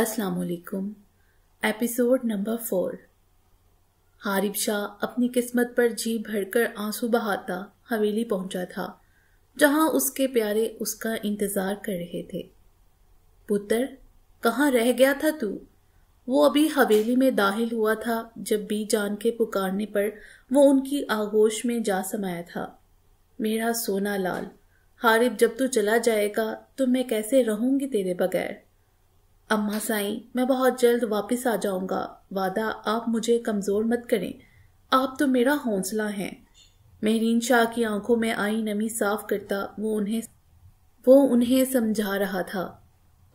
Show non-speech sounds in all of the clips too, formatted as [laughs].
अस्सलाम वालेकुम episode number four Harib Shah अपनी किस्मत पर जी भरकर आंसू बहाता हवेली पहुंचा था जहां उसके प्यारे उसका इंतजार कर रहे थे पुत्र कहाँ रह गया था तू वो अभी हवेली में दाखिल हुआ था जब बी जान के पुकारने पर वो उनकी आगोश में जा समाया था मेरा सोना लाल हारिब जब तू चला जाएगा तो मैं कैसे रहूंगी तेरे बगैर अम्मा साई मैं बहुत जल्द वापस आ जाऊंगा वादा आप मुझे कमज़ोर मत करें आप तो मेरा हौसला हैं महरीन शाह की आंखों में आई नमी साफ करता वो उन्हें वो उन्हें समझा रहा था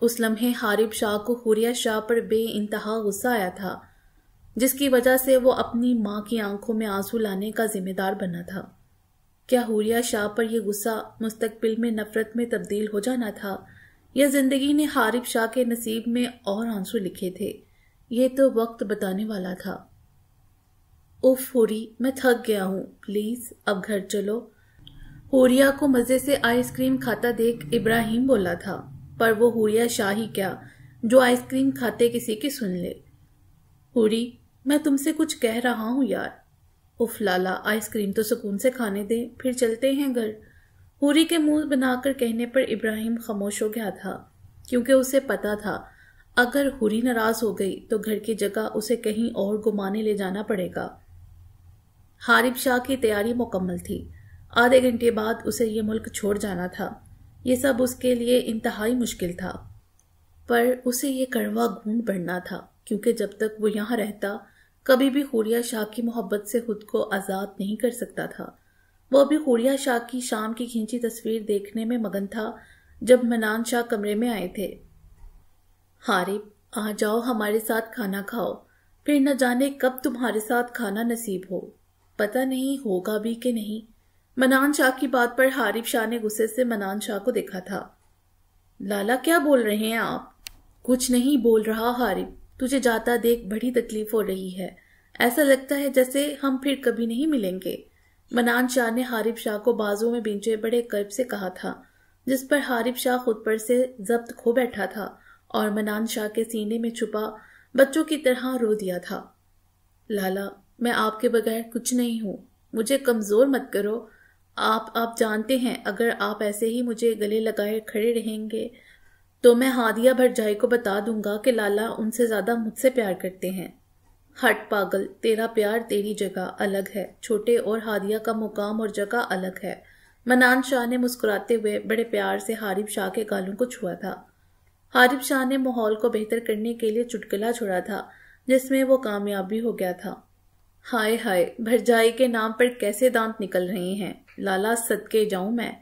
उस लम्हे हारिब शाह को हुरिया शाह पर बे इंतहा गुस्सा आया था जिसकी वजह से वो अपनी माँ की आंखों में आंसू लाने का जिम्मेदार बना था क्या हुरिया शाह पर यह गुस्सा मुस्तकबिल में नफरत में तब्दील हो जाना था यह जिंदगी ने हारिफ शाह के नसीब में और आंसू लिखे थे ये तो वक्त बताने वाला था उफ होरी मैं थक गया हूँ प्लीज अब घर चलो होरिया को मज़े से आइसक्रीम खाता देख इब्राहिम बोला था पर वो होरिया शाह ही क्या जो आइसक्रीम खाते किसी की सुन ले होरी मैं तुमसे कुछ कह रहा हूँ यार उफ लाला आइसक्रीम तो सुकून से खाने दे फिर चलते हैं घर हूरी के मुंह बनाकर कहने पर इब्राहिम खामोश हो गया था क्योंकि उसे पता था अगर हुरी नाराज हो गई तो घर की जगह उसे कहीं और घुमाने ले जाना पड़ेगा हारिब शाह की तैयारी मुकम्मल थी आधे घंटे बाद उसे यह मुल्क छोड़ जाना था ये सब उसके लिए इंतहाई मुश्किल था पर उसे यह कड़वा घूंढ बढ़ना था क्योंकि जब तक वो यहां रहता कभी भी हुरिया शाह की मोहब्बत से खुद को आज़ाद नहीं कर सकता था वह अभी खोड़िया शाह की शाम की खींची तस्वीर देखने में मगन था जब मनान शाह कमरे में आए थे हारिब आ जाओ हमारे साथ खाना खाओ फिर न जाने कब तुम्हारे साथ खाना नसीब हो पता नहीं होगा भी कि नहीं मनान शाह की बात पर हारिब शाह ने गुस्से से मनान शाह को देखा था लाला क्या बोल रहे हैं आप कुछ नहीं बोल रहा हारिब तुझे जाता देख बड़ी तकलीफ हो रही है ऐसा लगता है जैसे हम फिर कभी नहीं मिलेंगे मनान शाह ने हारिब शाह को बाजू में बीचे बड़े कर्ब से कहा था जिस पर हारिब शाह खुद पर से जब्त खो बैठा था और मनान शाह के सीने में छुपा बच्चों की तरह रो दिया था लाला मैं आपके बगैर कुछ नहीं हूं मुझे कमज़ोर मत करो आप आप जानते हैं अगर आप ऐसे ही मुझे गले लगाए खड़े रहेंगे तो मैं हादिया भरजाई को बता दूंगा कि लाला उनसे ज़्यादा मुझसे प्यार करते हैं हट पागल तेरा प्यार तेरी जगह अलग है छोटे और हादिया का मुकाम और जगह अलग है मनान शाह ने मुस्कुराते हुए बड़े प्यार से हारिफ शाह के गालों को छुआ था हारिफ शाह ने माहौल को बेहतर करने के लिए चुटकुला छोड़ा था जिसमें वो कामयाबी हो गया था हाय हाय भरजाई के नाम पर कैसे दांत निकल रहे हैं लाला सदके जाऊं मैं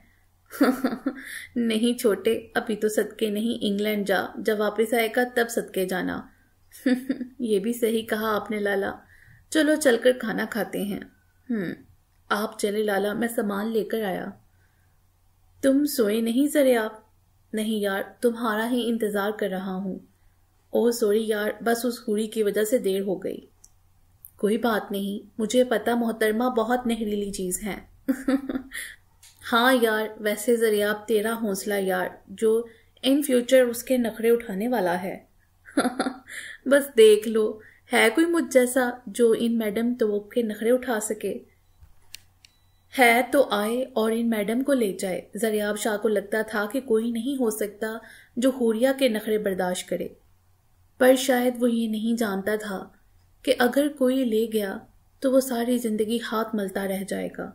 [laughs] नहीं छोटे अभी तो सदके नहीं इंग्लैंड जा जब वापस आएगा तब सदके जाना [laughs] ये भी सही कहा आपने लाला चलो चलकर खाना खाते हैं हम्म आप चले लाला मैं सामान लेकर आया तुम सोए नहीं जरे आप नहीं यार तुम्हारा ही इंतज़ार कर रहा हूँ ओह सॉरी यार बस उस हुड़ी की वजह से देर हो गई कोई बात नहीं मुझे पता मोहतरमा बहुत नहरीली चीज़ है [laughs] हाँ यार वैसे जरियाब तेरा हौसला यार जो इन फ्यूचर उसके नखरे उठाने वाला है [laughs] बस देख लो है कोई मुझ जैसा जो इन मैडम तोब के नखरे उठा सके है तो आए और इन मैडम को ले जाए जरियाब शाह को लगता था कि कोई नहीं हो सकता जो हुरिया के नखरे बर्दाश्त करे पर शायद वो ये नहीं जानता था कि अगर कोई ले गया तो वो सारी जिंदगी हाथ मलता रह जाएगा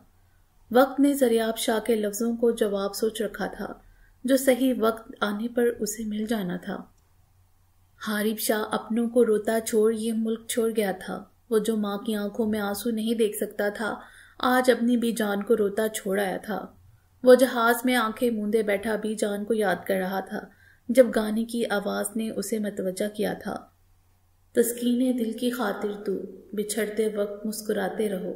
वक्त ने जरियाब शाह के लफ्ज़ों को जवाब सोच रखा था जो सही वक्त आने पर उसे मिल जाना था हारिफ शाह अपनों को रोता छोड़ ये मुल्क छोड़ गया था वो जो माँ की आंखों में आंसू नहीं देख सकता था आज अपनी जान को रोता छोड़ आया था वो जहाज में आंखें मूंदे बैठा जान को याद कर रहा था जब गाने की आवाज़ ने उसे मतवजा किया था तस्कीन दिल की खातिर तू बिछड़ते वक्त मुस्कुराते रहो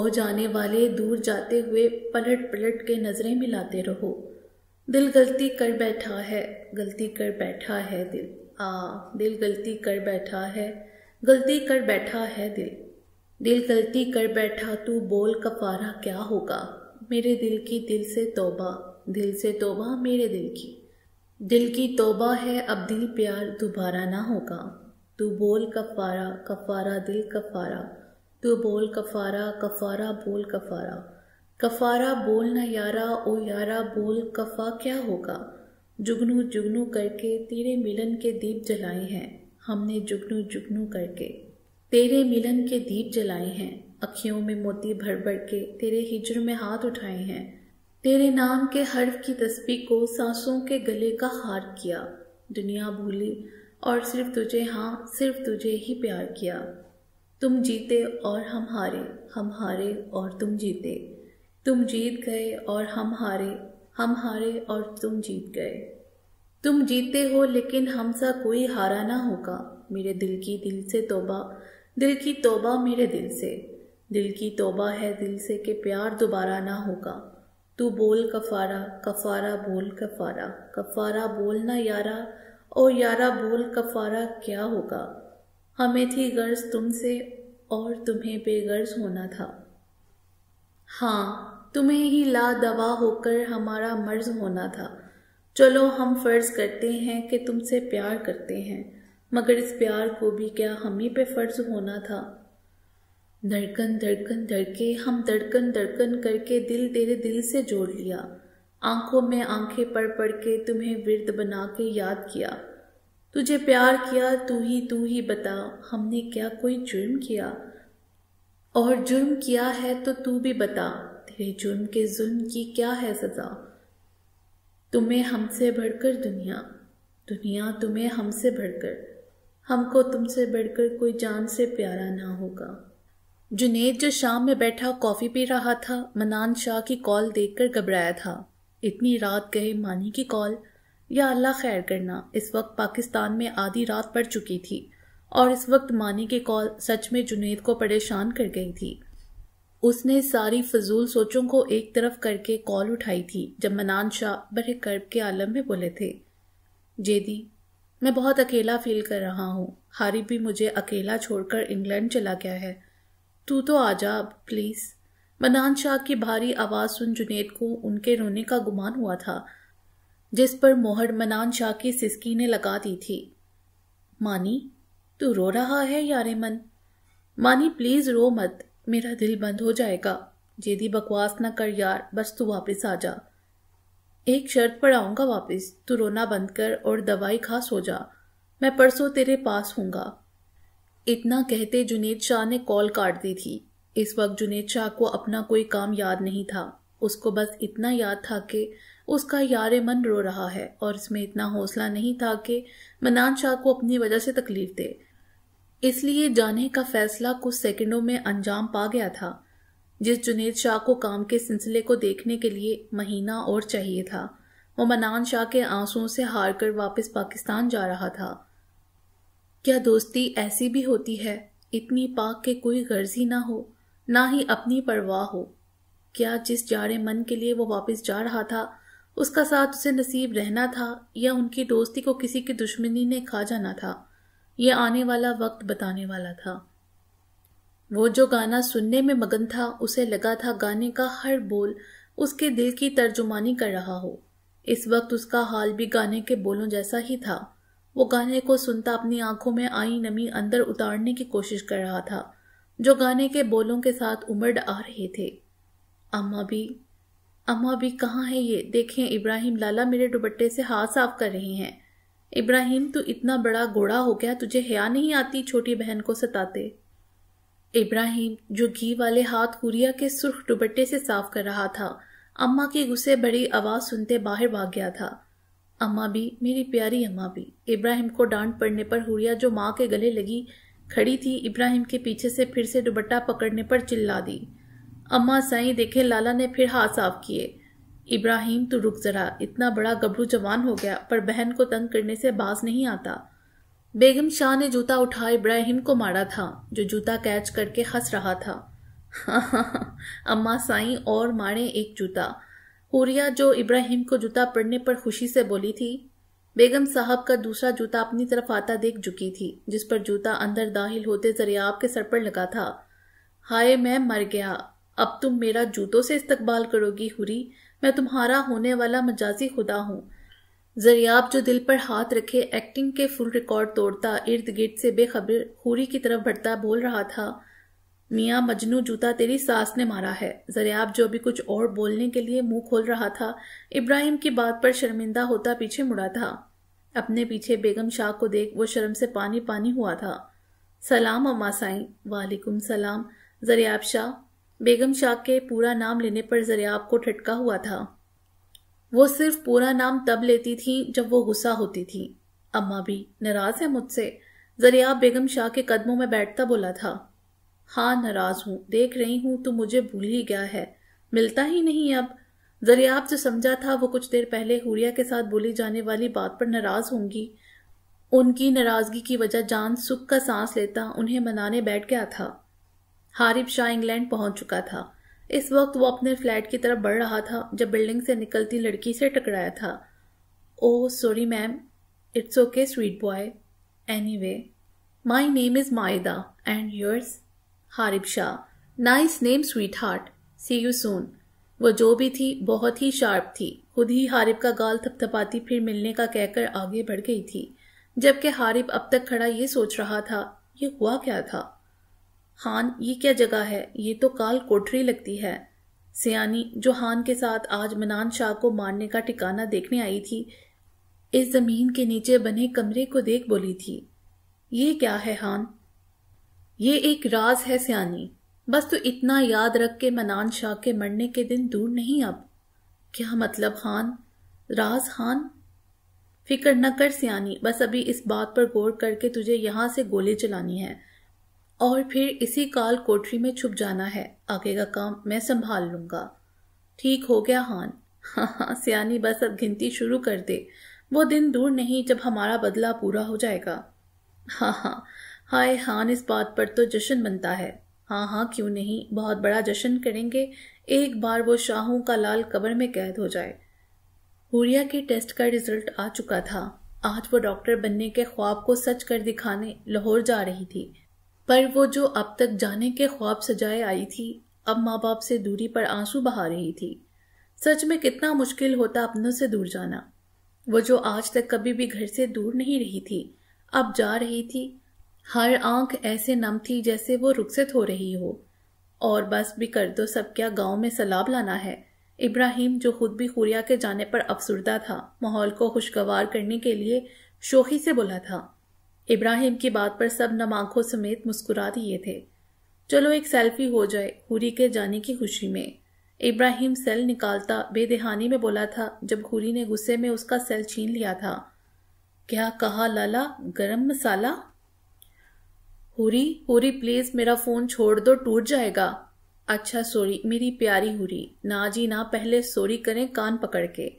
ओ जाने वाले दूर जाते हुए पलट पलट के नज़रें मिलाते रहो दिल गलती कर बैठा है गलती कर बैठा है दिल आ दिल गलती कर बैठा है गलती कर बैठा है दिल दिल गलती कर बैठा तू बोल कपारा क्या होगा मेरे दिल की दिल से तोबा दिल से तोबा मेरे दिल की दिल की तोबा है अब दिल प्यार दोबारा ना होगा तू बोल कफारा कफारा दिल कफारा तू बोल कफारा कफारा बोल कफारा कफारा बोल ना यारा ओ यारा बोल कफा क्या होगा जुगनू जुगनू करके तेरे मिलन के दीप जलाए हैं हमने जुगनू जुगनू करके तेरे मिलन के दीप जलाए हैं अखियों में मोती भर भर के तेरे हिजर में हाथ उठाए हैं तेरे नाम के हर्फ की तस्वीर को सांसों के गले का हार किया दुनिया भूली और सिर्फ तुझे हाँ सिर्फ तुझे ही प्यार किया तुम जीते और हम हारे हम हारे और तुम जीते तुम जीत गए और हम हारे हम हारे और तुम जीत गए तुम जीते हो लेकिन हमसा कोई हारा ना होगा मेरे दिल की दिल से तोबा दिल की तोबा मेरे दिल से दिल की तोबा है दिल से कि प्यार दोबारा ना होगा तू बोल कफारा कफारा बोल कफारा कफारा बोल ना यारा ओ यारा बोल कफारा क्या होगा हमें थी गर्ज तुमसे और तुम्हें बेगर्ज होना था हाँ तुम्हें ही ला दवा होकर हमारा मर्ज होना था चलो हम फर्ज करते हैं कि तुमसे प्यार करते हैं मगर इस प्यार को भी क्या हम ही पे फर्ज होना था धड़कन धड़कन धड़के हम धड़कन धड़कन करके दिल तेरे दिल से जोड़ लिया आंखों में आंखें पड़ पड़ के तुम्हें विरद बना के याद किया तुझे प्यार किया तू ही तू ही बता हमने क्या कोई जुर्म किया और जुर्म किया है तो तू भी बता तेरे जुर्म के जुल्म की क्या है सज़ा तुम्हें हमसे बढ़कर दुनिया दुनिया तुम्हें हमसे बढ़कर हमको तुमसे बढ़कर कोई जान से प्यारा ना होगा जुनेद जो शाम में बैठा कॉफ़ी पी रहा था मनान शाह की कॉल देखकर घबराया था इतनी रात गए मानी की कॉल या अल्लाह खैर करना इस वक्त पाकिस्तान में आधी रात पड़ चुकी थी और इस वक्त मानी की कॉल सच में जुनेद को परेशान कर गई थी उसने सारी फजूल सोचों को एक तरफ करके कॉल उठाई थी जब मनान शाह बड़े कर्ब के आलम में बोले थे जेदी मैं बहुत अकेला फील कर रहा हूँ हारी भी मुझे अकेला छोड़कर इंग्लैंड चला गया है तू तो आ जा अब प्लीज़ मनान शाह की भारी आवाज़ सुन जुनेद को उनके रोने का गुमान हुआ था जिस पर मोहर मनान शाह की सिस्की ने लगा दी थी मानी तू रो रहा है यारे मन मानी प्लीज़ रो मत मेरा दिल बंद हो जाएगा जेदी बकवास ना कर यार बस तू वापस आ जा एक शर्त पर आऊँगा वापस तू रोना बंद कर और दवाई खा सो जा मैं परसों तेरे पास हूँगा इतना कहते जुनेद शाह ने कॉल काट दी थी इस वक्त जुनेद शाह को अपना कोई काम याद नहीं था उसको बस इतना याद था कि उसका यार मन रो रहा है और इसमें इतना हौसला नहीं था कि मनान शाह को अपनी वजह से तकलीफ दे इसलिए जाने का फैसला कुछ सेकंडों में अंजाम पा गया था जिस जुनेद शाह को काम के सिलसिले को देखने के लिए महीना और चाहिए था वो मनान शाह के आंसुओं से हार कर वापस पाकिस्तान जा रहा था क्या दोस्ती ऐसी भी होती है इतनी पाक के कोई गर्ज ही ना हो ना ही अपनी परवाह हो क्या जिस जाड़े मन के लिए वो वापस जा रहा था उसका साथ उसे नसीब रहना था या उनकी दोस्ती को किसी की दुश्मनी ने खा जाना था ये आने वाला वक्त बताने वाला था वो जो गाना सुनने में मगन था उसे लगा था गाने का हर बोल उसके दिल की तर्जुमानी कर रहा हो इस वक्त उसका हाल भी गाने के बोलों जैसा ही था वो गाने को सुनता अपनी आंखों में आई नमी अंदर उतारने की कोशिश कर रहा था जो गाने के बोलों के साथ उमड़ आ रहे थे अम्मा भी अम्मा भी कहाँ है ये देखें इब्राहिम लाला मेरे दुबट्टे से हाथ साफ कर रहे हैं इब्राहिम तू इतना बड़ा घोड़ा हो गया तुझे हया नहीं आती छोटी बहन को सताते इब्राहिम जो घी वाले हाथ हुरिया के सुर्ख दुबट्टे से साफ कर रहा था अम्मा की गुस्से बड़ी आवाज़ सुनते बाहर भाग गया था अम्मा भी मेरी प्यारी अम्मा भी इब्राहिम को डांट पड़ने पर हुरिया जो माँ के गले लगी खड़ी थी इब्राहिम के पीछे से फिर से दुबट्टा पकड़ने पर चिल्ला दी अम्मा साई देखे लाला ने फिर हाथ साफ किए इब्राहिम तो रुक जरा इतना बड़ा गबरू जवान हो गया पर बहन को तंग करने से बाज नहीं आता बेगम शाह ने जूता उठा इब्राहिम को मारा था जो जूता कैच करके हंस रहा था [laughs] अम्मा साई और मारे एक जूता हुरिया जो इब्राहिम को जूता पड़ने पर खुशी से बोली थी बेगम साहब का दूसरा जूता अपनी तरफ आता देख चुकी थी जिस पर जूता अंदर दाहिल होते जरियाब के सर पर लगा था हाय मैं मर गया अब तुम मेरा जूतों से इस्तकबाल करोगी हुरी मैं तुम्हारा होने वाला मजाजी खुदा हूँ जरियाब जो दिल पर हाथ रखे एक्टिंग के फुल रिकॉर्ड तोड़ता इर्द गिर्द से बेखबर खूरी की तरफ बढ़ता बोल रहा था मियाँ मजनू जूता तेरी सास ने मारा है जरियाब जो भी कुछ और बोलने के लिए मुंह खोल रहा था इब्राहिम की बात पर शर्मिंदा होता पीछे मुड़ा था अपने पीछे बेगम शाह को देख वो शर्म से पानी पानी हुआ था सलाम अम्मा साई वालेकुम सलाम जरियाब शाह बेगम शाह के पूरा नाम लेने पर जरियाब को ठटका हुआ था वो सिर्फ पूरा नाम तब लेती थी जब वो गुस्सा होती थी अम्मा भी नाराज है मुझसे जरियाब बेगम शाह के कदमों में बैठता बोला था हाँ नाराज हूँ देख रही हूं तो मुझे भूल ही गया है मिलता ही नहीं अब जरियाब जो समझा था वो कुछ देर पहले हुरिया के साथ बोली जाने वाली बात पर नाराज होंगी उनकी नाराजगी की वजह जान सुख का सांस लेता उन्हें मनाने बैठ गया था हारिब शाह इंग्लैंड पहुंच चुका था इस वक्त वो अपने फ्लैट की तरफ बढ़ रहा था जब बिल्डिंग से निकलती लड़की से टकराया था oh sorry ma'am it's okay sweet boy anyway my name is Maida and yours Harib Shah nice name sweetheart see you soon वो जो भी थी बहुत ही शार्प थी खुद ही हारिब का गाल थपथपाती फिर मिलने का कहकर आगे बढ़ गई थी जबकि हारिब अब तक खड़ा ये सोच रहा था ये हुआ क्या था हान ये क्या जगह है ये तो काल कोठरी लगती है सियानी जो हान के साथ आज मनान शाह को मारने का ठिकाना देखने आई थी इस जमीन के नीचे बने कमरे को देख बोली थी ये क्या है हान ये एक राज है सियानी बस तो इतना याद रख के मनान शाह के मरने के दिन दूर नहीं अब क्या मतलब हान राज हान फिक्र न कर सियानी बस अभी इस बात पर गौर करके तुझे यहां से गोली चलानी है और फिर इसी काल कोठरी में छुप जाना है आगे का काम मैं संभाल लूंगा ठीक हो गया हान हाँ हाँ सियानी बस अब गिनती शुरू कर दे वो दिन दूर नहीं जब हमारा बदला पूरा हो जाएगा हाँ हाँ हाय हान इस बात पर तो जश्न बनता है हाँ हाँ क्यों नहीं बहुत बड़ा जश्न करेंगे एक बार वो शाहों का लाल कबर में कैद हो जाए हुरिया के टेस्ट का रिजल्ट आ चुका था आज वो डॉक्टर बनने के ख्वाब को सच कर दिखाने लाहौर जा रही थी पर वो जो अब तक जाने के ख्वाब सजाए आई थी अब माँ बाप से दूरी पर आंसू बहा रही थी सच में कितना मुश्किल होता अपनों से दूर जाना वो जो आज तक कभी भी घर से दूर नहीं रही थी अब जा रही थी हर आंख ऐसे नम थी जैसे वो रुखसत हो रही हो और बस भी कर दो सब क्या गांव में सलाब लाना है इब्राहिम जो खुद भी खुरिया के जाने पर अफसरदा था माहौल को खुशगवार करने के लिए शोखी से बोला था इब्राहिम की बात पर सब नमाखों समेत मुस्कुरा दिए थे चलो एक सेल्फी हो जाए हुरी के जाने की खुशी में इब्राहिम सेल निकालता बेदहानी में बोला था जब हुरी ने गुस्से में उसका सेल छीन लिया था क्या कहा लाला गरम मसाला हुरी हुरी प्लीज मेरा फोन छोड़ दो टूट जाएगा अच्छा सॉरी मेरी प्यारी हुरी ना जी ना पहले सॉरी करें कान पकड़ के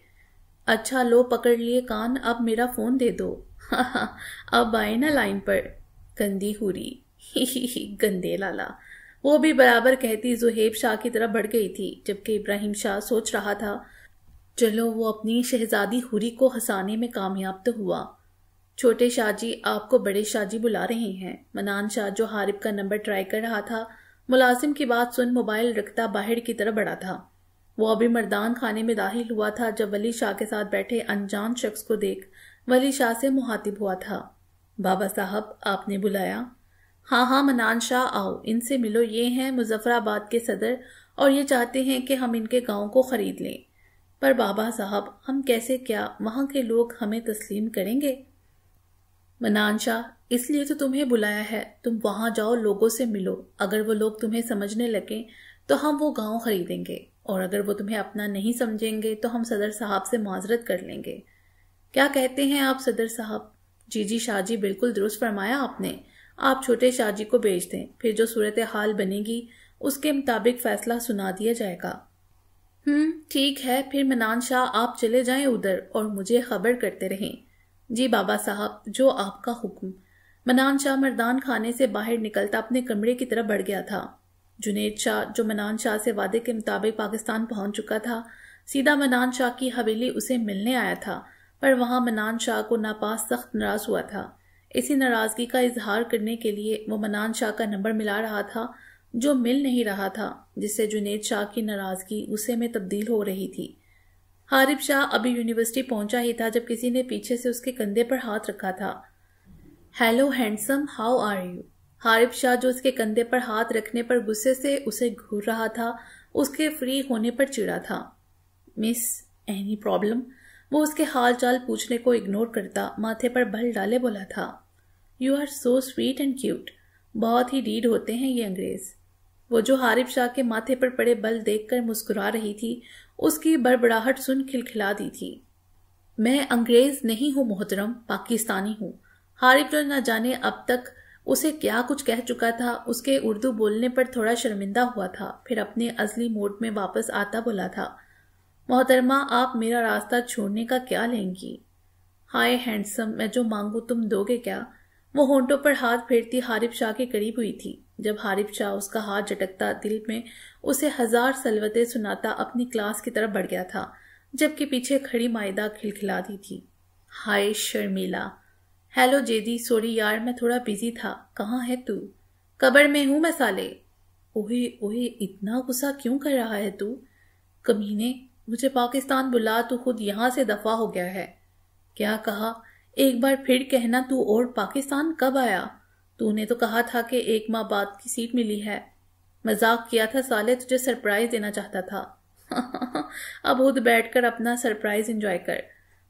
अच्छा लो पकड़ लिए कान अब मेरा फोन दे दो [laughs] अब आए ना लाइन पर गंदी हुरी [laughs] गंदे लाला वो भी बराबर कहती जुहेब शाह की तरह बढ़ गई थी जबकि इब्राहिम शाह सोच रहा था चलो वो अपनी शहजादी हुरी को हंसाने में कामयाब तो हुआ छोटे शाहजी आपको बड़े शाहजी बुला रहे हैं मनान शाह जो हारिब का नंबर ट्राई कर रहा था मुलाजिम की बात सुन मोबाइल रखता बाहर की तरफ बढ़ा था वो अभी मर्दान खाने में दाखिल हुआ था जब वली शाह के साथ बैठे अनजान शख्स को देख वली शाह से मुहातिब हुआ था बाबा साहब आपने बुलाया हाँ हाँ मनान शाह आओ इनसे मिलो ये हैं मुजफ्फराबाद के सदर और ये चाहते हैं कि हम इनके गांव को ख़रीद लें पर बाबा साहब हम कैसे क्या वहाँ के लोग हमें तस्लीम करेंगे मनान शाह इसलिए तो तुम्हें बुलाया है तुम वहाँ जाओ लोगों से मिलो अगर वो लोग तुम्हें समझने लगें तो हम वो गांव खरीदेंगे और अगर वो तुम्हें अपना नहीं समझेंगे तो हम सदर साहब से माजरत कर लेंगे क्या कहते हैं आप सदर साहब जी जी शाह जी बिल्कुल दुरुस्त फरमाया आपने आप छोटे शाह जी को भेज दें फिर जो सूरत हाल बनेगी उसके मुताबिक फैसला सुना दिया जाएगा हम्म ठीक है फिर मनान शाह आप चले जाएं उधर और मुझे खबर करते रहें जी बाबा साहब जो आपका हुक्म मनान शाह मरदान खाने से बाहर निकलता अपने कमरे की तरफ बढ़ गया था जुनेद शाह जो मनान शाह से वादे के मुताबिक पाकिस्तान पहुंच चुका था सीधा मनान शाह की हवेली उसे मिलने आया था पर वहां मनान शाह को नापास सख्त नाराज हुआ था इसी नाराजगी का इजहार करने के लिए वो मनान शाह का नंबर मिला रहा था जो मिल नहीं रहा था जिससे जुनेद शाह की नाराजगी गुस्से में तब्दील हो रही थी हारिफ शाह अभी यूनिवर्सिटी पहुंचा ही था जब किसी ने पीछे से उसके कंधे पर हाथ रखा था hello handsome how are you Harif Shah जो उसके कंधे पर हाथ रखने पर गुस्से से उसे घूर रहा था उसके फ्री होने पर चिड़ा था मिस एनी प्रॉब्लम वो उसके हाल चाल पूछने को इग्नोर करता माथे पर बल डाले बोला था you are so sweet and cute बहुत ही रीड होते हैं ये अंग्रेज वो जो हारिफ शाह के माथे पर पड़े बल देखकर मुस्कुरा रही थी उसकी बड़बड़ाहट सुन खिलखिला दी थी मैं अंग्रेज नहीं हूँ मोहतरम पाकिस्तानी हूँ हारिफ जो न जाने अब तक उसे क्या कुछ कह चुका था उसके उर्दू बोलने पर थोड़ा शर्मिंदा हुआ था फिर अपने असली मोड में वापस आता बोला था मोहतरमा आप मेरा रास्ता छोड़ने का क्या लेंगी हाय हैंडसम मैं जो मांगू तुम दोगे क्या वो होंठों पर हाथ फेरती हारिफ शाह के करीब हुई थी जब हारिफ शाह उसका हाथ झटकता दिल में उसे हजार सलवते सुनाता अपनी क्लास की तरफ बढ़ गया था जबकि पीछे खड़ी खिलखिला दी थी हाय शर्मिला हेलो जेदी सॉरी यार मैं थोड़ा बिजी था कहाँ है तू कबर में हूं मैं साले ओहे ओहे इतना गुस्सा क्यों कर रहा है तू कमीने मुझे पाकिस्तान बुला तो खुद यहाँ से दफा हो गया है क्या कहा एक बार फिर कहना तू और पाकिस्तान कब आया तूने तो कहा था कि एक माह बाद की सीट मिली है मजाक किया था साले तुझे सरप्राइज देना चाहता था [laughs] अब खुद बैठ कर अपना सरप्राइज इंजॉय कर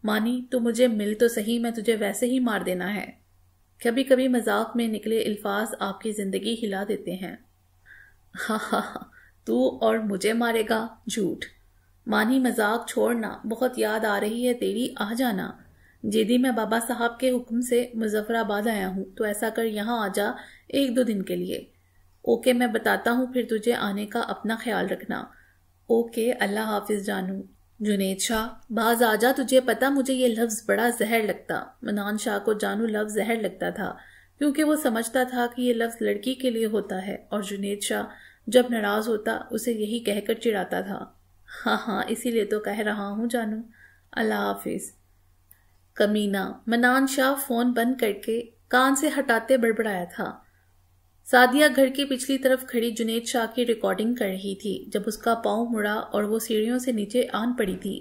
मानी तू मुझे मिल तो सही मैं तुझे वैसे ही मार देना है कभी कभी मजाक में निकले अल्फाज आपकी ज़िंदगी हिला देते हैं हा [laughs] हा तू और मुझे मारेगा झूठ मानी मजाक छोड़ना बहुत याद आ रही है तेरी आ जाना जेदी मैं बाबा साहब के हुक्म से मुजफ्फराबाद आया हूँ तो ऐसा कर यहाँ आ जा एक दो दिन के लिए ओके मैं बताता हूँ फिर तुझे आने का अपना ख्याल रखना ओके अल्लाह हाफिज जानू जुनेद शाह बाज आ जा तुझे पता मुझे ये लफ्ज़ बड़ा जहर लगता मनान शाह को जानू लफ्ज़ जहर लगता था क्योंकि वो समझता था कि ये लफ्ज़ लड़की के लिए होता है और जुनेद शाह जब नाराज़ होता उसे यही कहकर चिड़ाता था हाँ हाँ इसीलिए तो कह रहा हूँ जानू अल्लाह हाफिज कमीना मनान शाह फ़ोन बंद करके कान से हटाते बड़बड़ाया था सादिया घर की पिछली तरफ खड़ी जुनेद शाह की रिकॉर्डिंग कर रही थी जब उसका पाँव मुड़ा और वो सीढ़ियों से नीचे आन पड़ी थी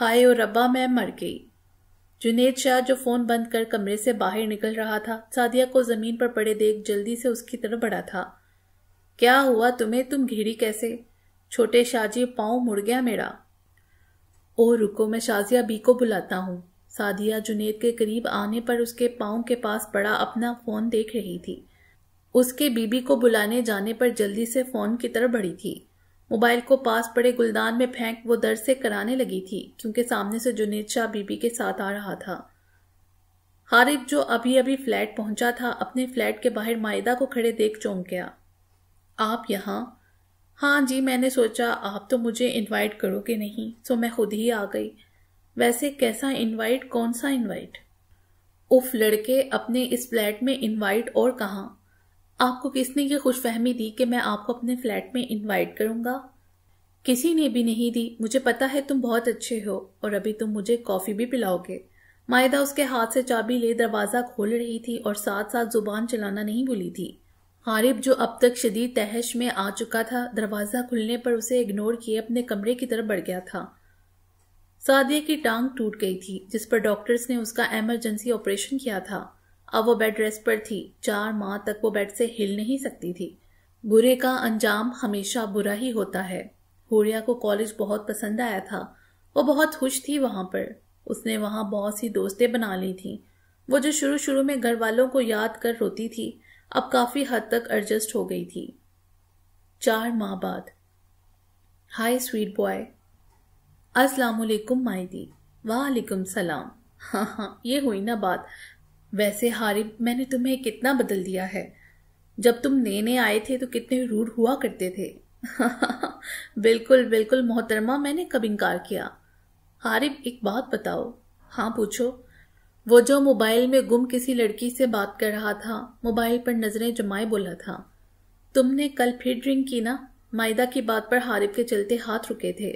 हाय और रब्बा मैं मर गई जुनेद शाह जो फ़ोन बंद कर कमरे से बाहर निकल रहा था सादिया को ज़मीन पर पड़े देख जल्दी से उसकी तरफ बढ़ा था क्या हुआ तुम्हें तुम घिरी कैसे छोटे शाजी पाँव मुड़ गया मेरा ओ रुको मैं शाजिया बी को बुलाता हूँ सादिया जुनेद के करीब आने पर उसके पाँव के पास पड़ा अपना फ़ोन देख रही थी उसके बीबी को बुलाने जाने पर जल्दी से फ़ोन की तरफ बढ़ी थी मोबाइल को पास पड़े गुलदान में फेंक वो दर से कराने लगी थी क्योंकि सामने से जुनेद शाह बीबी के साथ आ रहा था हारिफ जो अभी अभी फ्लैट पहुंचा था अपने फ्लैट के बाहर मायदा को खड़े देख चौंक गया आप यहाँ हाँ जी मैंने सोचा आप तो मुझे इनवाइट करोगे नहीं सो मैं खुद ही आ गई वैसे कैसा इनवाइट कौन सा इनवाइट उफ लड़के अपने इस फ्लैट में इनवाइट और कहा आपको किसने ये खुशफहमी दी कि मैं आपको अपने फ्लैट में इनवाइट करूंगा किसी ने भी नहीं दी मुझे पता है तुम बहुत अच्छे हो और अभी तुम मुझे कॉफ़ी भी पिलाओगे मायदा उसके हाथ से चाबी ले दरवाज़ा खोल रही थी और साथ साथ जुबान चलाना नहीं भूली थी हारिब जो अब तक शदीद तहश में आ चुका था दरवाज़ा खुलने पर उसे इग्नोर किए अपने कमरे की तरफ बढ़ गया था सादिया की टांग टूट गई थी जिस पर डॉक्टर्स ने उसका एमरजेंसी ऑपरेशन किया था अब वो बेड रेस्ट पर थी चार माह तक वो बेड से हिल नहीं सकती थी बुरे का अंजाम हमेशा बुरा ही होता है हुरिया को कॉलेज बहुत पसंद आया था वो बहुत खुश थी वहाँ पर उसने वहाँ बहुत सी दोस्तें बना ली थी वो जो शुरू शुरू में घर वालों को याद कर रोती थी अब काफ़ी हद तक एडजस्ट हो गई थी चार माह बाद हाय स्वीट बॉय असलकुम माई दी वालेकुम सलाम हाँ हाँ ये हुई ना बात वैसे हारिब मैंने तुम्हें कितना बदल दिया है जब तुम नए नए आए थे तो कितने रूड हुआ करते थे [laughs] बिल्कुल बिल्कुल मोहतरमा मैंने कब इनकार किया हारिब एक बात बताओ हाँ पूछो वो जो मोबाइल में गुम किसी लड़की से बात कर रहा था मोबाइल पर नजरें जमाए बोला था तुमने कल फिर ड्रिंक की ना मायदा की बात पर हारिफ के चलते हाथ रुके थे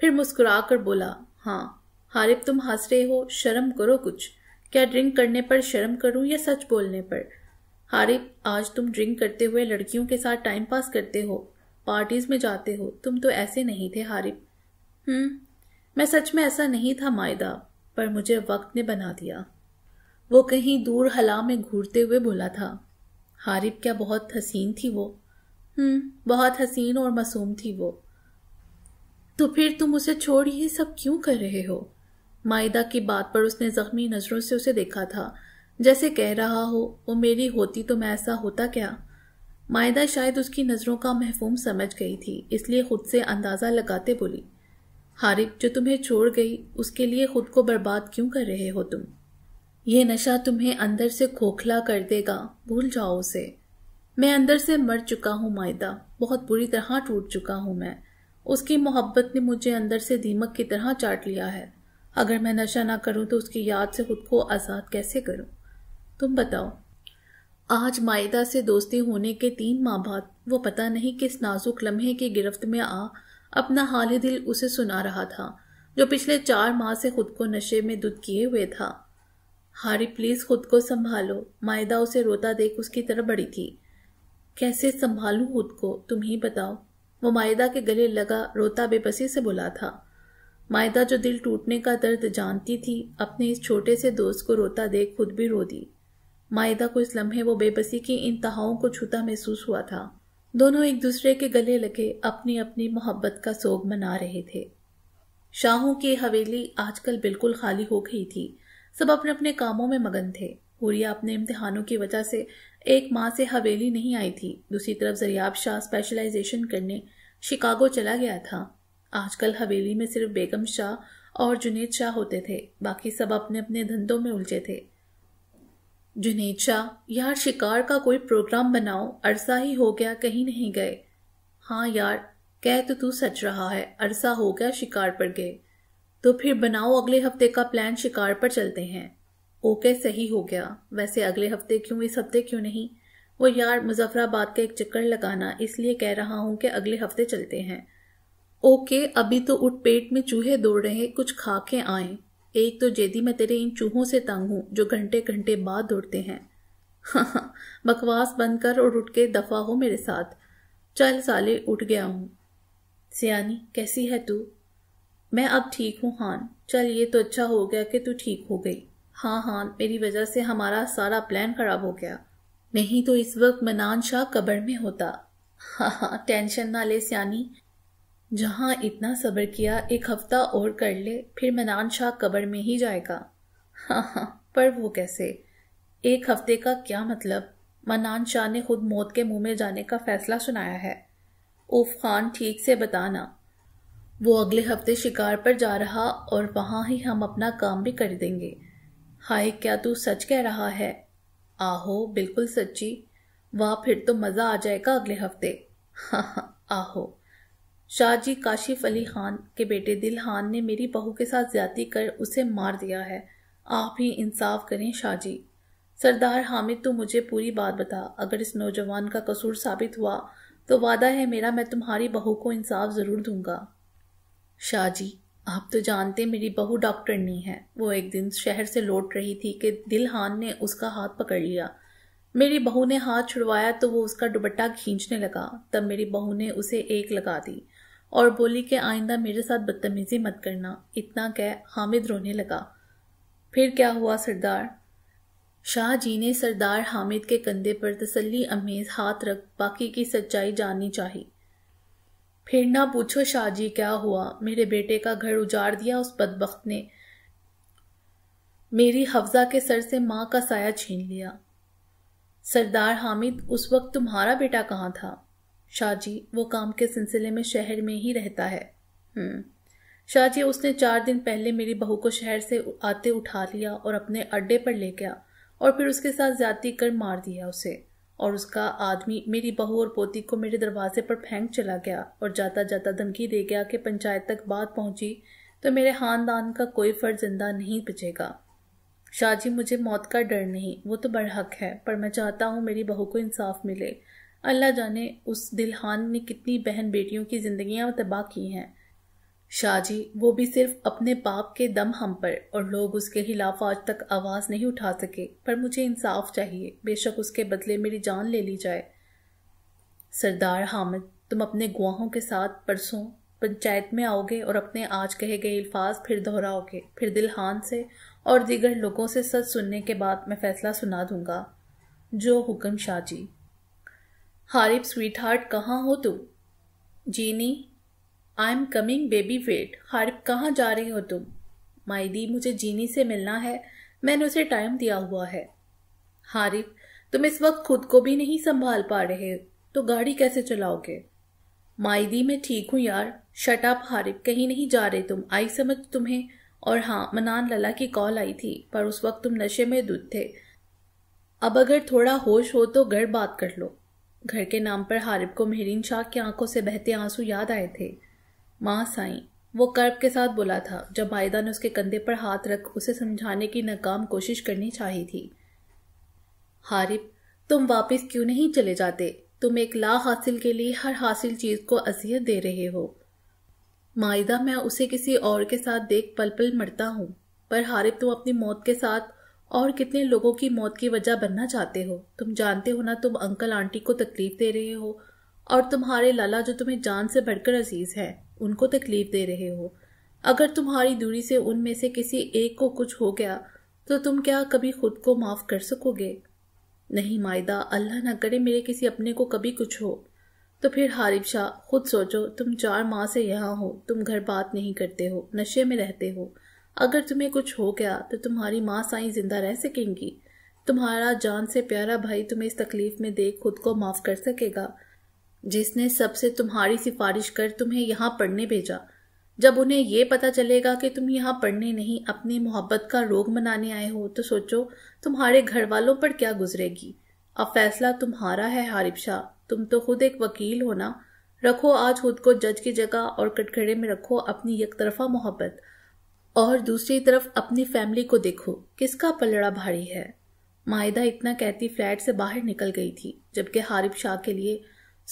फिर मुस्कुरा कर बोला हाँ हारिफ तुम हंस रहे हो शर्म करो कुछ क्या ड्रिंक करने पर शर्म करूं या सच बोलने पर हारिफ आज तुम ड्रिंक करते हुए लड़कियों के साथ टाइम पास करते हो पार्टीज में जाते हो तुम तो ऐसे नहीं थे हारिफ हम्म मैं सच में ऐसा नहीं था मायदा पर मुझे वक्त ने बना दिया वो कहीं दूर हला में घूरते हुए बोला था हारिब क्या बहुत हसीन थी वो हम्म बहुत हसीन और मासूम थी वो तो फिर तुम उसे छोड़ ये सब क्यों कर रहे हो मायदा की बात पर उसने जख्मी नज़रों से उसे देखा था जैसे कह रहा हो वो मेरी होती तो मैं ऐसा होता क्या मायदा शायद उसकी नज़रों का महफूम समझ गई थी इसलिए खुद से अंदाज़ा लगाते बोली हारिफ जो तुम्हें छोड़ गई उसके लिए खुद को बर्बाद क्यों कर रहे हो तुम ये नशा तुम्हें अंदर से खोखला कर देगा भूल जाओ उसे मैं अंदर से मर चुका हूँ मायदा बहुत बुरी तरह टूट चुका हूँ मैं उसकी मोहब्बत ने मुझे अंदर से दीमक की तरह चाट लिया है अगर मैं नशा ना करूं तो उसकी याद से खुद को आज़ाद कैसे करूं तुम बताओ आज मायदा से दोस्ती होने के तीन माह बाद वो पता नहीं किस नाजुक लम्हे की गिरफ्त में आ अपना हाल दिल उसे सुना रहा था जो पिछले चार माह से खुद को नशे में दुध किए हुए था हारी प्लीज खुद को संभालो मायदा उसे रोता देख उसकी तरफ बड़ी थी कैसे संभालू खुद को तुम ही बताओ वो मायदा के गले लगा रोता बेबसी से बोला था मायदा जो दिल टूटने का दर्द जानती थी अपने इस छोटे से दोस्त को रोता देख खुद भी रो दी मायदा को इस लम्हे वो बेबसी की इन तहाओं को छूता महसूस हुआ था दोनों एक दूसरे के गले लगे अपनी अपनी मोहब्बत का सोग मना रहे थे शाहों की हवेली आजकल बिल्कुल खाली हो गई थी सब अपने अपने कामों में मगन थे हुरिया अपने इम्तहानों की वजह से एक माह से हवेली नहीं आई थी दूसरी तरफ जरियाब शाह स्पेशलाइजेशन करने शिकागो चला गया था आजकल हवेली में सिर्फ बेगम शाह और जुनेद शाह होते थे बाकी सब अपने अपने धंधों में उलझे थे जुनेचा यार शिकार का कोई प्रोग्राम बनाओ अरसा ही हो गया कहीं नहीं गए हाँ यार कह तो तू सच रहा है अरसा हो गया शिकार पर गए तो फिर बनाओ अगले हफ्ते का प्लान शिकार पर चलते हैं ओके सही हो गया वैसे अगले हफ्ते क्यों इस हफ्ते क्यों नहीं वो यार मुजफ्फराबाद का एक चक्कर लगाना इसलिए कह रहा हूँ कि अगले हफ्ते चलते हैं ओके अभी तो उठ पेट में चूहे दौड़ रहे कुछ खा के आए एक तो जेदी मैं तेरे इन चूहों से तंग हूं जो घंटे घंटे बाद दौड़ते हैं हाँ, हाँ, बकवास बंद कर और उठ के दफा हो मेरे साथ चल साले उठ गया हूं सियानी कैसी है तू मैं अब ठीक हूँ हान चल ये तो अच्छा हो गया कि तू ठीक हो गई हाँ हान मेरी वजह से हमारा सारा प्लान खराब हो गया नहीं तो इस वक्त मनान शाह कब्र में होता हाँ हाँ टेंशन ना ले सियानी जहाँ इतना सब्र किया एक हफ्ता और कर ले फिर मनान शाह कब्र में ही जाएगा हाँ हाँ पर वो कैसे एक हफ्ते का क्या मतलब मनान शाह ने खुद मौत के मुंह में जाने का फैसला सुनाया है उफ खान ठीक से बताना वो अगले हफ्ते शिकार पर जा रहा और वहाँ ही हम अपना काम भी कर देंगे हाय क्या तू सच कह रहा है आहो बिल्कुल सच्ची वाह फिर तो मज़ा आ जाएगा अगले हफ्ते हाँ हाँ आहो शाहजी काशिफ अली खान के बेटे दिलहान ने मेरी बहू के साथ ज्यादा कर उसे मार दिया है आप ही इंसाफ करें शाहजी सरदार हामिद तू मुझे पूरी बात बता अगर इस नौजवान का कसूर साबित हुआ तो वादा है मेरा मैं तुम्हारी बहू को इंसाफ ज़रूर दूंगा शाहजी आप तो जानते मेरी बहू डॉक्टरनी है वो एक दिन शहर से लौट रही थी कि दिलहान ने उसका हाथ पकड़ लिया मेरी बहू ने हाथ छुड़वाया तो वो उसका दुबट्टा खींचने लगा तब मेरी बहू ने उसे एक लगा दी और बोली कि आइंदा मेरे साथ बदतमीज़ी मत करना इतना कह हामिद रोने लगा फिर क्या हुआ सरदार शाह जी ने सरदार हामिद के कंधे पर तसल्ली अमेज हाथ रख बाकी की सच्चाई जाननी चाहिए फिर ना पूछो शाह जी क्या हुआ मेरे बेटे का घर उजाड़ दिया उस बदबख्त ने मेरी हफ्जा के सर से माँ का साया छीन लिया सरदार हामिद उस वक्त तुम्हारा बेटा कहाँ था शाहजी वो काम के सिलसिले में शहर में ही रहता है हम्म। शाहजी उसने चार दिन पहले मेरी बहू को शहर से आते उठा लिया और अपने अड्डे पर ले गया और फिर उसके साथ ज्यादती कर मार दिया उसे और उसका आदमी मेरी बहू और पोती को मेरे दरवाजे पर फेंक चला गया और जाता जाता धमकी दे गया कि पंचायत तक बात पहुंची तो मेरे खानदान का कोई फर्ज जिंदा नहीं बचेगा शाहजी मुझे मौत का डर नहीं वो तो बरहक है पर मैं चाहता हूँ मेरी बहू को इंसाफ मिले अल्लाह जाने उस दिलहान ने कितनी बहन बेटियों की जिंदगियां तबाह की हैं शाहजी वो भी सिर्फ अपने पाप के दम हम पर और लोग उसके खिलाफ आज तक आवाज़ नहीं उठा सके पर मुझे इंसाफ चाहिए बेशक उसके बदले मेरी जान ले ली जाए सरदार हामिद तुम अपने गुआहों के साथ परसों पंचायत में आओगे और अपने आज कहे गए अल्फाज फिर दोहराओगे फिर दिलहान से और दीगर लोगों से सच सुनने के बाद मैं फैसला सुना दूंगा जो हुक्म शाहजी हारिफ स्वीट हार्ट कहाँ हो तुम जीनी I am coming baby wait Harif कहाँ जा रही हो तुम माई दी मुझे जीनी से मिलना है मैंने उसे टाइम दिया हुआ है हारिफ तुम इस वक्त खुद को भी नहीं संभाल पा रहे तो गाड़ी कैसे चलाओगे माई दी मैं ठीक हूँ यार शट अप हारिफ कहीं नहीं जा रहे तुम आई समझ तुम्हें और हाँ मनान लला की कॉल आई थी पर उस वक्त तुम नशे में दूध थे अब अगर थोड़ा होश हो तो घर बात कर लो घर के नाम पर हारिब को मेहरीन शाह की आंखों से बहते आंसू याद आए थे माँ साई वो कर्ब के साथ बोला था जब मायदा ने उसके कंधे पर हाथ रख उसे समझाने की नाकाम कोशिश करनी चाहिए थी हारिब तुम वापस क्यों नहीं चले जाते तुम एक ला हासिल के लिए हर हासिल चीज को अजियत दे रहे हो मायदा मैं उसे किसी और के साथ देख पल पल मरता हूँ पर हारिब तुम अपनी मौत के साथ और कितने लोगों की मौत की वजह बनना चाहते हो तुम जानते हो ना तुम अंकल आंटी को तकलीफ दे रहे हो और तुम्हारे लाला जो तुम्हें जान से बढ़कर अजीज है उनको तकलीफ दे रहे हो अगर तुम्हारी दूरी से उनमें से किसी एक को कुछ हो गया तो तुम क्या कभी खुद को माफ कर सकोगे नहीं मायदा अल्लाह ना करे मेरे किसी अपने को कभी कुछ हो तो फिर हारिफ शाह खुद सोचो तुम चार माह से यहाँ हो तुम घर बात नहीं करते हो नशे में रहते हो अगर तुम्हें कुछ हो गया तो तुम्हारी माँ साई जिंदा रह सकेंगी तुम्हारा जान से प्यारा भाई तुम्हें इस तकलीफ में देख खुद को माफ कर सकेगा जिसने सबसे तुम्हारी सिफारिश कर तुम्हें यहाँ पढ़ने भेजा जब उन्हें यह पता चलेगा कि तुम यहाँ पढ़ने नहीं अपनी मोहब्बत का रोग मनाने आए हो तो सोचो तुम्हारे घर वालों पर क्या गुजरेगी अब फैसला तुम्हारा है हारिफ शाह तुम तो खुद एक वकील हो ना रखो आज खुद को जज की जगह और कटघरे में रखो अपनी एक तरफा मोहब्बत और दूसरी तरफ अपनी फैमिली को देखो किसका पलड़ा भारी है माहिदा इतना कहती फ्लैट से बाहर निकल गई थी जबकि हारिफ शाह के लिए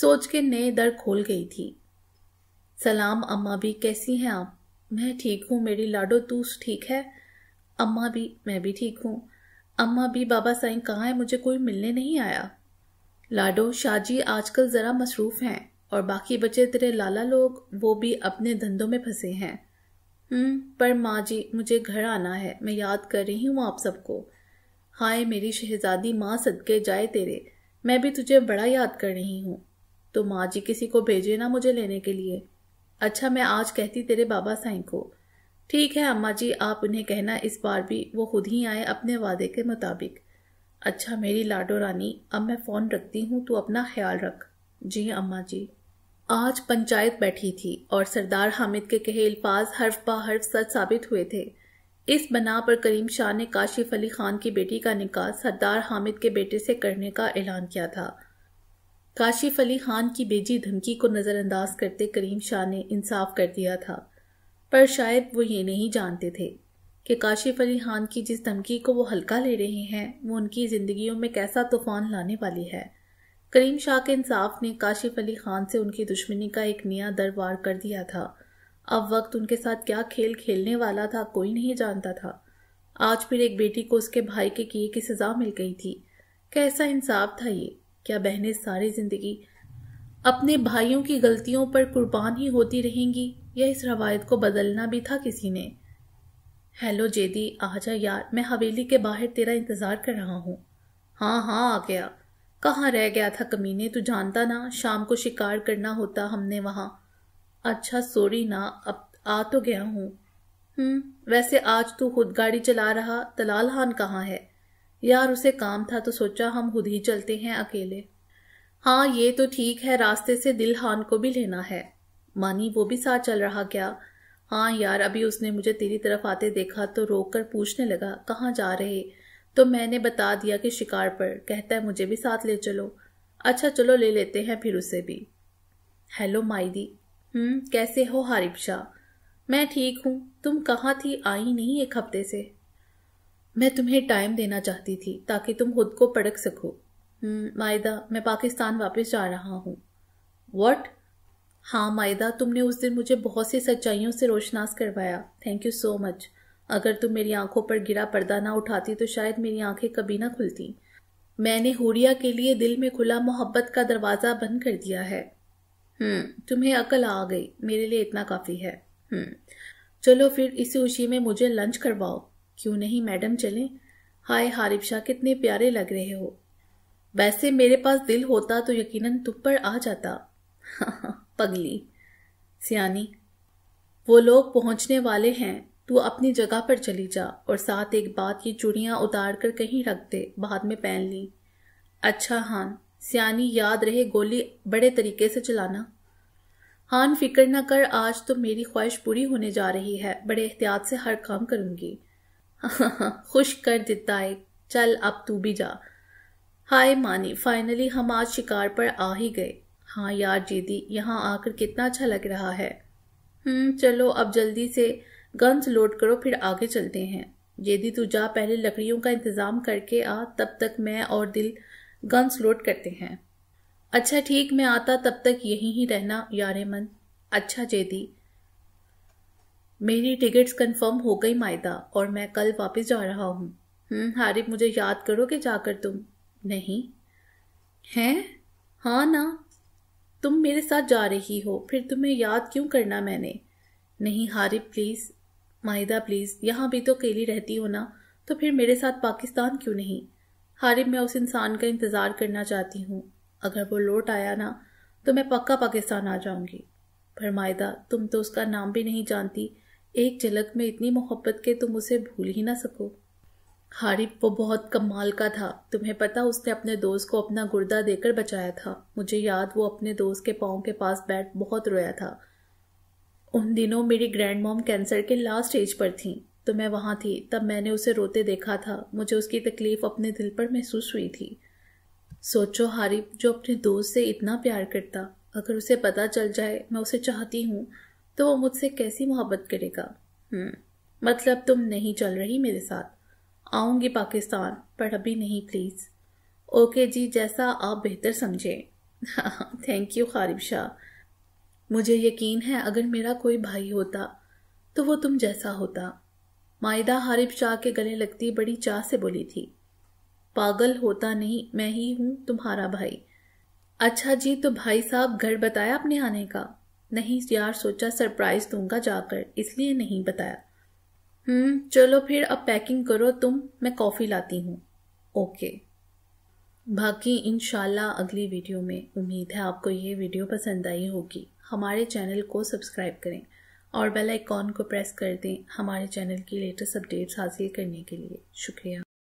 सोच के नए दर खोल गई थी सलाम अम्मा भी कैसी हैं आप मैं ठीक हूँ मेरी लाडो तू ठीक है अम्मा भी मैं भी ठीक हूँ अम्मा भी बाबा साईं कहाँ है मुझे कोई मिलने नहीं आया लाडो शाहजी आजकल ज़रा मसरूफ़ हैं और बाकी बचे तेरे लाला लोग वो भी अपने धंधों में फंसे हैं हम्म, पर माँ जी मुझे घर आना है मैं याद कर रही हूँ आप सबको हाय मेरी शहजादी माँ सदके जाए तेरे मैं भी तुझे बड़ा याद कर रही हूँ तो माँ जी किसी को भेजे ना मुझे लेने के लिए अच्छा मैं आज कहती तेरे बाबा साईं को ठीक है अम्मा जी आप उन्हें कहना इस बार भी वो खुद ही आए अपने वादे के मुताबिक अच्छा मेरी लाडो रानी अब मैं फ़ोन रखती हूँ तू अपना ख्याल रख जी अम्मा जी आज पंचायत बैठी थी और सरदार हामिद के कहे अल्फाज हर्फ बा हर्फ सच साबित हुए थे इस बना पर करीम शाह ने काशिफ अली खान की बेटी का निकाह सरदार हामिद के बेटे से करने का ऐलान किया था काशिफ अली खान की बेजी धमकी को नज़रअंदाज करते करीम शाह ने इंसाफ कर दिया था पर शायद वो ये नहीं जानते थे कि काशिफ अली खान की जिस धमकी को वो हल्का ले रहे हैं वो उनकी ज़िंदगियों में कैसा तूफान लाने वाली है करीम शाह के इंसाफ ने काशिफ अली खान से उनकी दुश्मनी का एक नया दरबार कर दिया था अब वक्त उनके साथ क्या खेल खेलने वाला था कोई नहीं जानता था आज फिर एक बेटी को उसके भाई के किए की सजा मिल गई थी कैसा इंसाफ था ये क्या बहनें सारी जिंदगी अपने भाइयों की गलतियों पर कुर्बान ही होती रहेंगी या इस रवायत को बदलना भी था किसी ने हेलो जेदी आ जा यार मैं हवेली के बाहर तेरा इंतज़ार कर रहा हूँ हाँ हाँ आ गया कहाँ रह गया था कमीने तू जानता ना शाम को शिकार करना होता हमने वहाँ अच्छा सॉरी ना अब आ तो गया हूँ हम्म, वैसे आज तू खुद गाड़ी चला रहा तलाल हान कहाँ है यार उसे काम था तो सोचा हम खुद ही चलते हैं अकेले हाँ ये तो ठीक है रास्ते से दिल हान को भी लेना है मानी वो भी साथ चल रहा क्या हाँ यार अभी उसने मुझे तेरी तरफ आते देखा तो रोक कर पूछने लगा कहाँ जा रहे तो मैंने बता दिया कि शिकार पर कहता है मुझे भी साथ ले चलो अच्छा चलो ले लेते हैं फिर उसे भी हेलो माइदी हम्म कैसे हो हारिफ शाह मैं ठीक हूँ तुम कहाँ थी आई नहीं एक हफ्ते से मैं तुम्हें टाइम देना चाहती थी ताकि तुम खुद को पड़क सको हम्म, मायदा मैं पाकिस्तान वापस जा रहा हूँ वॉट हाँ मायदा तुमने उस दिन मुझे बहुत सी सच्चाइयों से रोशनास करवाया थैंक यू सो मच अगर तुम मेरी आंखों पर गिरा पर्दा ना उठाती तो शायद मेरी आंखें कभी ना खुलती मैंने हुरिया के लिए दिल में खुला मोहब्बत का दरवाज़ा बंद कर दिया है हम्म तुम्हें अकल आ गई मेरे लिए इतना काफ़ी है हम्म चलो फिर इसी उसी में मुझे लंच करवाओ क्यों नहीं मैडम चलें हाय हारिफ शाह कितने प्यारे लग रहे हो वैसे मेरे पास दिल होता तो यकीनन तुम पर आ जाता [laughs] पगली सियानी वो लोग पहुंचने वाले हैं तू अपनी जगह पर चली जा और साथ एक बात की चूड़ियाँ उतार कर कहीं रख दे बाद में पहन ली अच्छा हान सियानी याद रहे गोली बड़े तरीके से चलाना हान फिक्र न कर आज तो मेरी ख्वाहिश पूरी होने जा रही है बड़े एहतियात से हर काम करूंगी [laughs] खुश कर देता है चल अब तू भी जा हाय मानी फाइनली हम आज शिकार पर आ ही गए हाँ यार जीदी यहाँ आकर कितना अच्छा लग रहा है हम्म चलो अब जल्दी से गन्स लोड करो फिर आगे चलते हैं यदि तू जा पहले लकड़ियों का इंतज़ाम करके आ तब तक मैं और दिल गन्स लोड करते हैं अच्छा ठीक मैं आता तब तक यहीं ही रहना यार मन अच्छा जेदी मेरी टिकट्स कंफर्म हो गई मायदा और मैं कल वापस जा रहा हूँ हम्म, हारिफ मुझे याद करो कि जाकर तुम नहीं हैं हाँ ना तुम मेरे साथ जा रही हो फिर तुम्हें याद क्यों करना मैंने नहीं हारिफ प्लीज़ माहिदा प्लीज यहाँ भी तो अकेली रहती हो ना तो फिर मेरे साथ पाकिस्तान क्यों नहीं हारिब मैं उस इंसान का इंतजार करना चाहती हूँ अगर वो लौट आया ना तो मैं पक्का पाकिस्तान आ जाऊंगी पर माहिदा तुम तो उसका नाम भी नहीं जानती एक झलक में इतनी मोहब्बत के तुम उसे भूल ही ना सको हारिफ वो बहुत कमाल का था तुम्हें पता उसने अपने दोस्त को अपना गुर्दा देकर बचाया था मुझे याद वो अपने दोस्त के पाँव के पास बैठ बहुत रोया था उन दिनों मेरी ग्रैंड मॉम कैंसर के लास्ट स्टेज पर थी तो मैं वहाँ थी तब मैंने उसे रोते देखा था मुझे उसकी तकलीफ अपने दिल पर महसूस हुई थी सोचो हारिफ जो अपने दोस्त से इतना प्यार करता अगर उसे पता चल जाए मैं उसे चाहती हूँ तो वो मुझसे कैसी मोहब्बत करेगा हम्म, मतलब तुम नहीं चल रही मेरे साथ आऊँगी पाकिस्तान पर अभी नहीं प्लीज़ ओके जी जैसा आप बेहतर समझें थैंक यू खारिफ़ शाह मुझे यकीन है अगर मेरा कोई भाई होता तो वो तुम जैसा होता मायदा हारिफ शाह के गले लगती बड़ी चाह से बोली थी पागल होता नहीं मैं ही हूं तुम्हारा भाई अच्छा जी तो भाई साहब घर बताया अपने आने का नहीं यार सोचा सरप्राइज दूंगा जाकर इसलिए नहीं बताया हम्म चलो फिर अब पैकिंग करो तुम मैं कॉफ़ी लाती हूँ ओके बाकी इन अगली वीडियो में उम्मीद है आपको ये वीडियो पसंद आई होगी हमारे चैनल को सब्सक्राइब करें और बेल आइकॉन को प्रेस कर दें हमारे चैनल की लेटेस्ट अपडेट्स हासिल करने के लिए शुक्रिया